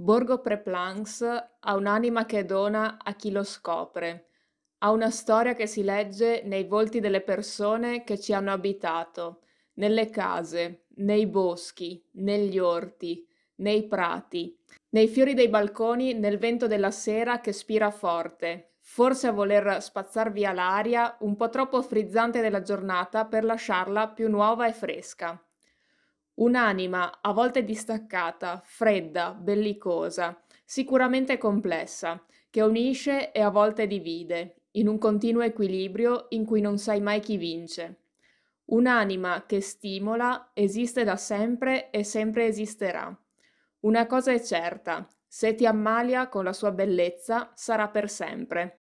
Borgo Preplans ha un'anima che dona a chi lo scopre, ha una storia che si legge nei volti delle persone che ci hanno abitato, nelle case, nei boschi, negli orti, nei prati, nei fiori dei balconi, nel vento della sera che spira forte, forse a voler spazzar via l'aria un po' troppo frizzante della giornata per lasciarla più nuova e fresca. Un'anima a volte distaccata, fredda, bellicosa, sicuramente complessa, che unisce e a volte divide, in un continuo equilibrio in cui non sai mai chi vince. Un'anima che stimola esiste da sempre e sempre esisterà. Una cosa è certa, se ti ammalia con la sua bellezza sarà per sempre.